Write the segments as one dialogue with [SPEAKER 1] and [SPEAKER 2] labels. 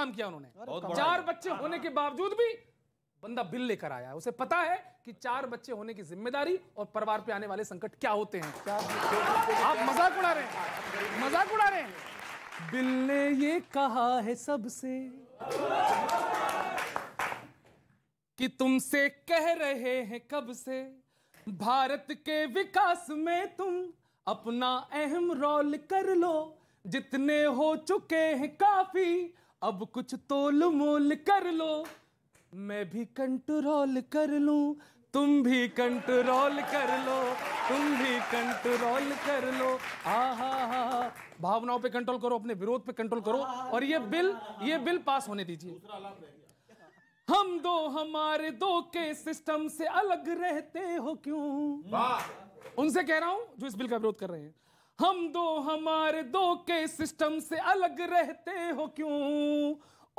[SPEAKER 1] काम किया उन्होंने चार बच्चे होने के बावजूद भी बंदा बिल लेकर आया उसे पता है कि चार बच्चे होने की जिम्मेदारी और परिवार पे आने वाले संकट क्या होते हैं आप मजाक उड़ा रहे हैं मजाक उड़ा रहे हैं बिल ने ये कहा है सबसे कि तुमसे कह रहे हैं कब से भारत के विकास में तुम अपना अहम रोल कर लो जितने हो चुके हैं काफी अब कुछ तोल मोल कर लो मैं भी कंट्रोल कर लूं तुम भी कंट्रोल कर लो तुम भी कंट्रोल कर लो हा हा भावनाओं पे कंट्रोल करो अपने विरोध पे कंट्रोल करो और ये बिल ये बिल पास होने दीजिए हम दो हमारे दो के सिस्टम से अलग रहते हो क्यों उनसे कह रहा हूं जो इस बिल का विरोध कर रहे हैं हम दो हमारे दो के सिस्टम से अलग रहते हो क्यों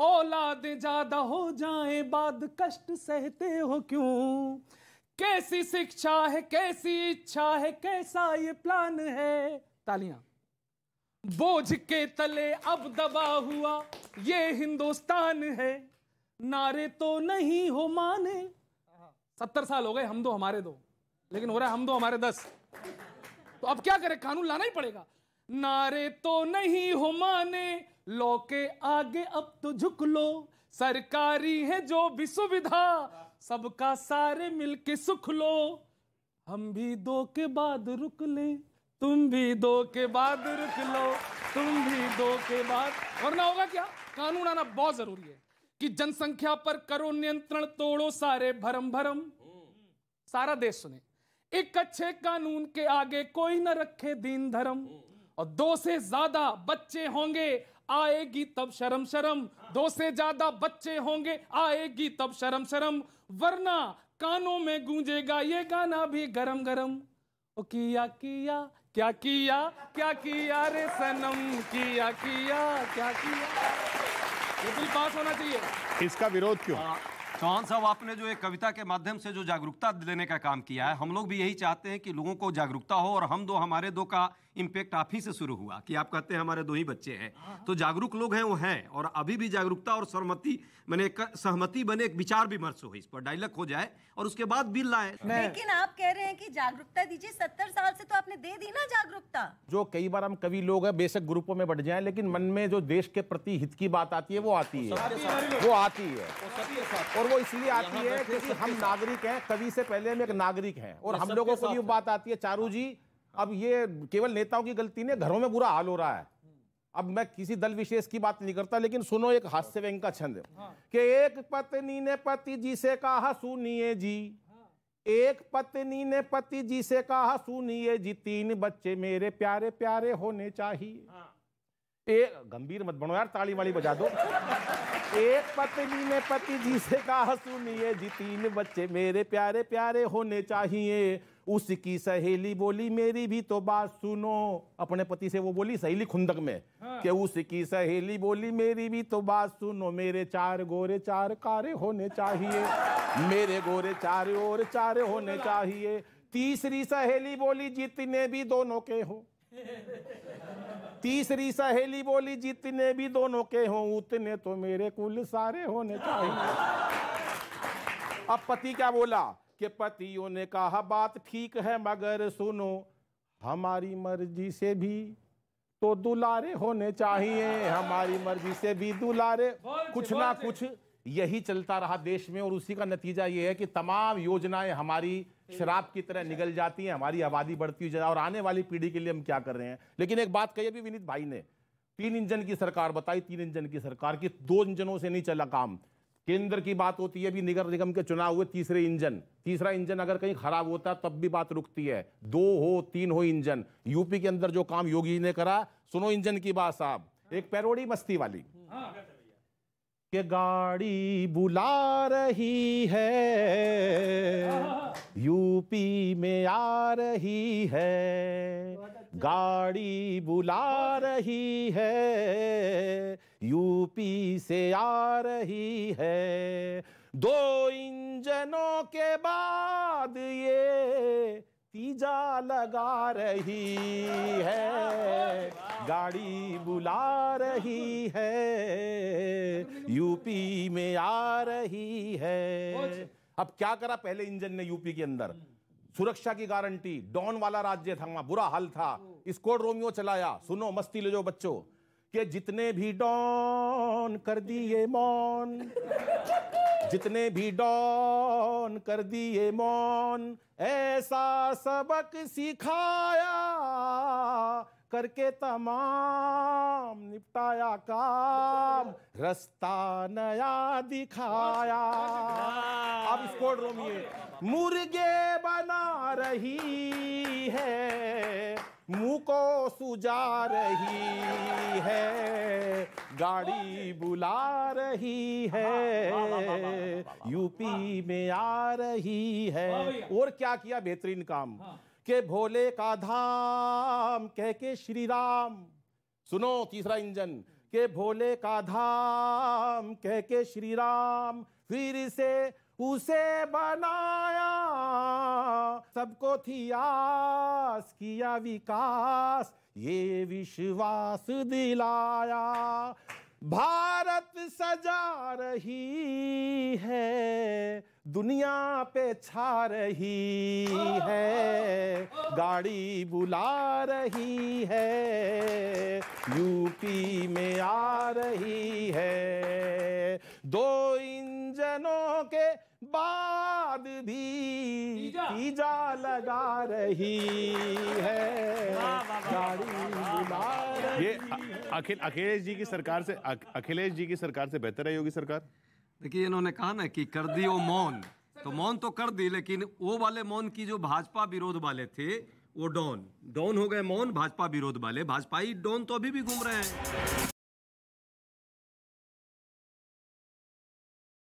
[SPEAKER 1] औलादे ज्यादा हो जाए बाद कष्ट सहते हो क्यों कैसी शिक्षा है कैसी इच्छा है कैसा ये प्लान है तालियां बोझ के तले अब दबा हुआ ये हिंदुस्तान है नारे तो नहीं हो माने सत्तर साल हो गए हम दो हमारे दो लेकिन हो रहा है हम दो हमारे दस तो अब क्या करें कानून लाना ही पड़ेगा नारे तो नहीं हो माने लो के आगे अब तो झुक लो सरकारी है जो भी सुविधा सबका सारे मिलके सुख लो हम भी दो के बाद रुक ले तुम भी दो के बाद रुक लो तुम भी दो के बाद वरना होगा क्या कानून आना बहुत जरूरी है कि जनसंख्या पर करो नियंत्रण तोड़ो सारे भरम भरम सारा देश सुने एक अच्छे कानून के आगे कोई न रखे दीन धर्म और दो से ज्यादा बच्चे होंगे आएगी तब शर्म शर्म दो से ज्यादा बच्चे होंगे आएगी तब शर्म शर्म वरना कानों में गूंजेगा ये गाना भी गरम गरम ओ किया किया क्या किया क्या किया रे सनम किया किया क्या किया ये बिल पास होना चाहिए
[SPEAKER 2] इसका विरोध क्यों हाँ। चौहान साहब आपने जो एक कविता के माध्यम से जो जागरूकता देने का काम किया है हम लोग भी यही चाहते हैं कि लोगों को जागरूकता हो और हम दो हमारे दो का इम्पेक्ट आप ही से शुरू हुआ कि आप कहते हैं हमारे दो ही बच्चे हैं हाँ। तो जागरूक लोग हैं वो हैं और अभी भी जागरूकता और सहमति मैंने सहमति बने एक विचार विमर्श हो इस पर डायलॉग हो जाए और उसके बाद बिल लाए लेकिन
[SPEAKER 1] आप कह रहे हैं कि जागरूकता दीजिए सत्तर साल सकता
[SPEAKER 2] जो कई बार हम कवि लोग हैं बेशक ग्रुपों में बढ़ जाएं लेकिन मन में जो देश के प्रति हित की बात आती है वो आती है वो आती है और वो इसलिए आती है क्योंकि हम नागरिक हैं कवि से पहले हम एक नागरिक हैं और हम लोगों को भी बात आती है चारू जी अब ये केवल नेताओं की गलती नहीं घरों में बुरा हाल हो रहा है अब मैं किसी दल विशेष की बात नहीं करता लेकिन सुनो एक हास्य व्यंग का छंद हाँ। कि एक पत्नी ने पति जी से कहा सुनिए जी एक पत्नी ने पति जी से कहा सुनिए जी तीन बच्चे मेरे प्यारे प्यारे होने चाहिए हाँ। एक गंभीर मत बनो यार ताली वाली बजा दो एक पत्नी ने पति जी से कहा सुनिए जी तीन बच्चे मेरे प्यारे प्यारे होने चाहिए उसकी सहेली बोली मेरी भी तो बात सुनो अपने पति से वो बोली सहेली खुंदक में हाँ। कि उसकी सहेली बोली मेरी भी तो बात सुनो मेरे चार गोरे चार कारे होने चाहिए मेरे गोरे चार और चारे होने चाहिए तीसरी सहेली बोली जितने भी दोनों के हो तीसरी सहेली बोली जितने भी दोनों के हों उतने तो मेरे कुल सारे होने चाहिए अब पति क्या बोला कि पतियों ने कहा बात ठीक है मगर सुनो हमारी मर्जी से भी तो दुलारे होने चाहिए हमारी मर्जी से भी दुलारे कुछ ना कुछ यही चलता रहा देश में और उसी का नतीजा ये है कि तमाम योजनाएं हमारी शराब की तरह निकल जाती है हमारी आबादी बढ़ती हुई और आने वाली पीढ़ी के लिए हम क्या कर रहे हैं लेकिन एक बात कही अभी विनीत भाई ने तीन इंजन की सरकार बताई तीन इंजन की सरकार की दो इंजनों से नहीं चला काम केंद्र की बात होती है भी निगर निगम के चुनाव हुए तीसरे इंजन तीसरा इंजन अगर कहीं खराब होता है तब भी बात रुकती है दो हो तीन हो इंजन यूपी के अंदर जो काम योगी ने करा सुनो इंजन की बात साहब एक पैरोडी मस्ती वाली हाँ। कि गाड़ी बुला रही है हाँ, हाँ, हाँ। यूपी में आ रही है गाड़ी बुला रही है यूपी से आ रही है दो इंजनों के बाद ये तीजा लगा रही है गाड़ी बुला रही है यूपी में आ रही है अब क्या करा पहले इंजन ने यूपी के अंदर सुरक्षा की गारंटी डॉन वाला राज्य था वहां बुरा हाल था स्कोड रोमियो चलाया सुनो मस्ती ले जाओ बच्चों के जितने भी डॉन कर दिए मौन जितने भी डॉन कर दिए मौन ऐसा सबक सिखाया करके तमाम निपटाया काम रास्ता नया दिखाया अब इसको रोमिए मुर्गे बना रही है मुंह को सुजा रही है गाड़ी बुला रही है यूपी में आ रही है और क्या किया बेहतरीन काम हाँ। के भोले का धाम कह के श्री राम सुनो तीसरा इंजन के भोले का धाम कह के श्री राम फिर से उसे बनाया सबको थी आस किया विकास ये विश्वास दिलाया भारत सजा रही है दुनिया पे छा रही है गाड़ी बुला रही है यूपी में आ रही है दो इंजनों के बाद भी तीजा लगा रही है गाड़ी बुला रही ये अखिल अखिलेश जी की सरकार से अखिलेश जी की सरकार से बेहतर है योगी सरकार देखिए इन्होंने कहा ना कि कर दी वो मौन तो मौन तो कर दी लेकिन वो वाले मौन की जो भाजपा विरोध वाले थे वो डॉन डॉन हो गए मौन भाजपा विरोध
[SPEAKER 1] वाले भाजपाई डॉन तो अभी भी घूम रहे हैं